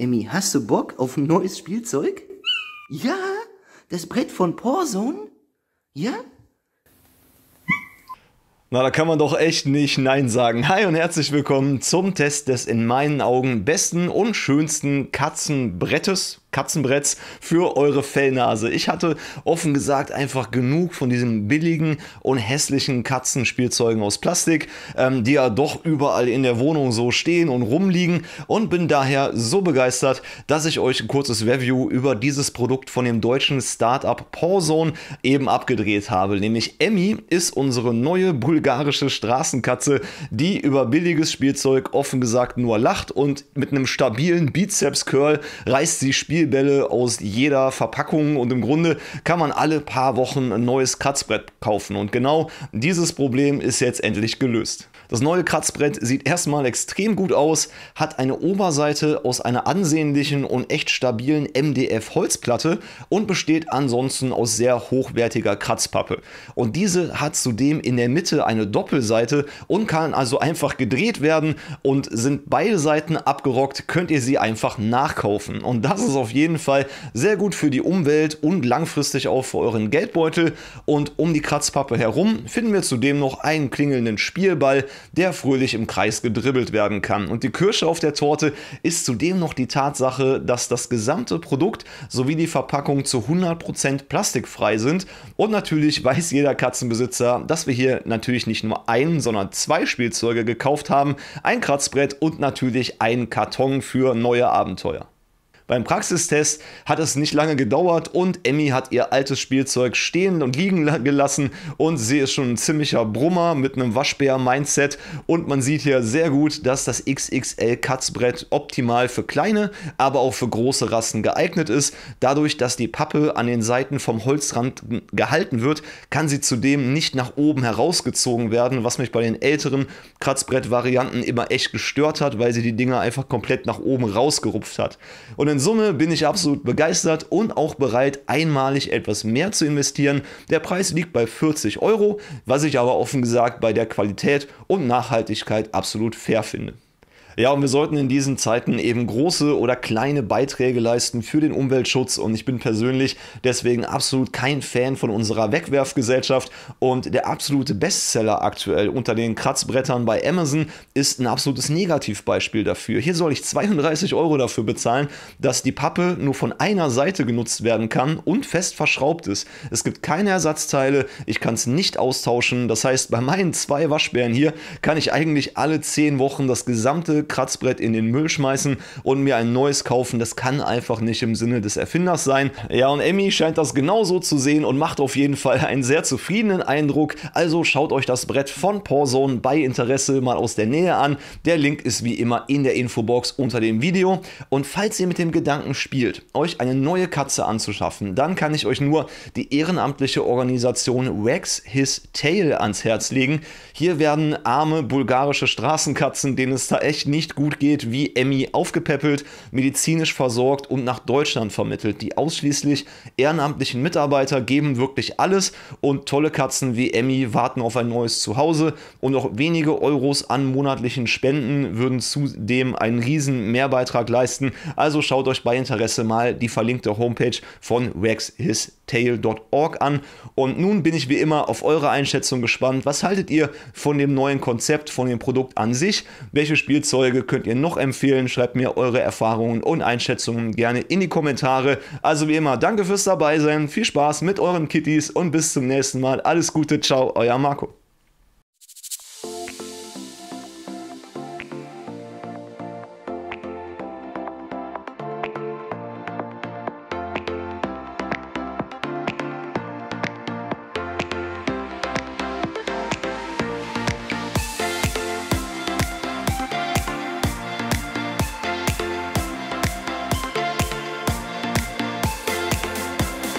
Emmy, hast du Bock auf ein neues Spielzeug? Ja? Das Brett von Porson? Ja? Na, da kann man doch echt nicht Nein sagen. Hi und herzlich willkommen zum Test des in meinen Augen besten und schönsten Katzenbrettes Katzenbretts für eure Fellnase. Ich hatte offen gesagt einfach genug von diesen billigen und hässlichen Katzenspielzeugen aus Plastik, ähm, die ja doch überall in der Wohnung so stehen und rumliegen und bin daher so begeistert, dass ich euch ein kurzes Review über dieses Produkt von dem deutschen Startup Pawzone eben abgedreht habe. Nämlich Emmy ist unsere neue bulgarische Straßenkatze, die über billiges Spielzeug offen gesagt nur lacht und mit einem stabilen Bizeps-Curl reißt sie Spiel Spielbälle aus jeder Verpackung und im Grunde kann man alle paar Wochen ein neues Kratzbrett kaufen und genau dieses Problem ist jetzt endlich gelöst. Das neue Kratzbrett sieht erstmal extrem gut aus, hat eine Oberseite aus einer ansehnlichen und echt stabilen MDF-Holzplatte und besteht ansonsten aus sehr hochwertiger Kratzpappe. Und diese hat zudem in der Mitte eine Doppelseite und kann also einfach gedreht werden und sind beide Seiten abgerockt, könnt ihr sie einfach nachkaufen. Und das ist auf auf jeden Fall sehr gut für die Umwelt und langfristig auch für euren Geldbeutel. Und um die Kratzpappe herum finden wir zudem noch einen klingelnden Spielball, der fröhlich im Kreis gedribbelt werden kann. Und die Kirsche auf der Torte ist zudem noch die Tatsache, dass das gesamte Produkt sowie die Verpackung zu 100% plastikfrei sind. Und natürlich weiß jeder Katzenbesitzer, dass wir hier natürlich nicht nur einen, sondern zwei Spielzeuge gekauft haben, ein Kratzbrett und natürlich einen Karton für neue Abenteuer. Beim Praxistest hat es nicht lange gedauert und Emmy hat ihr altes Spielzeug stehen und liegen gelassen und sie ist schon ein ziemlicher Brummer mit einem Waschbär-Mindset und man sieht hier sehr gut, dass das XXL-Katzbrett optimal für kleine, aber auch für große Rassen geeignet ist. Dadurch, dass die Pappe an den Seiten vom Holzrand gehalten wird, kann sie zudem nicht nach oben herausgezogen werden, was mich bei den älteren Kratzbrett-Varianten immer echt gestört hat, weil sie die Dinger einfach komplett nach oben rausgerupft hat. Und in in Summe bin ich absolut begeistert und auch bereit, einmalig etwas mehr zu investieren. Der Preis liegt bei 40 Euro, was ich aber offen gesagt bei der Qualität und Nachhaltigkeit absolut fair finde. Ja, und wir sollten in diesen Zeiten eben große oder kleine Beiträge leisten für den Umweltschutz. Und ich bin persönlich deswegen absolut kein Fan von unserer Wegwerfgesellschaft. Und der absolute Bestseller aktuell unter den Kratzbrettern bei Amazon ist ein absolutes Negativbeispiel dafür. Hier soll ich 32 Euro dafür bezahlen, dass die Pappe nur von einer Seite genutzt werden kann und fest verschraubt ist. Es gibt keine Ersatzteile, ich kann es nicht austauschen. Das heißt, bei meinen zwei Waschbären hier kann ich eigentlich alle 10 Wochen das gesamte Kratzbrett in den Müll schmeißen und mir ein neues kaufen. Das kann einfach nicht im Sinne des Erfinders sein. Ja, und Emmy scheint das genauso zu sehen und macht auf jeden Fall einen sehr zufriedenen Eindruck. Also schaut euch das Brett von Porzone bei Interesse mal aus der Nähe an. Der Link ist wie immer in der Infobox unter dem Video. Und falls ihr mit dem Gedanken spielt, euch eine neue Katze anzuschaffen, dann kann ich euch nur die ehrenamtliche Organisation Wax His Tail ans Herz legen. Hier werden arme bulgarische Straßenkatzen, denen es da echt nicht gut geht, wie Emmy aufgepäppelt, medizinisch versorgt und nach Deutschland vermittelt. Die ausschließlich ehrenamtlichen Mitarbeiter geben wirklich alles und tolle Katzen wie Emmy warten auf ein neues Zuhause und auch wenige Euros an monatlichen Spenden würden zudem einen riesen Mehrbeitrag leisten. Also schaut euch bei Interesse mal die verlinkte Homepage von Rex His Tail.org an. Und nun bin ich wie immer auf eure Einschätzung gespannt. Was haltet ihr von dem neuen Konzept, von dem Produkt an sich? Welche Spielzeuge könnt ihr noch empfehlen? Schreibt mir eure Erfahrungen und Einschätzungen gerne in die Kommentare. Also wie immer, danke fürs Dabeisein, viel Spaß mit euren Kitties und bis zum nächsten Mal. Alles Gute, ciao, euer Marco.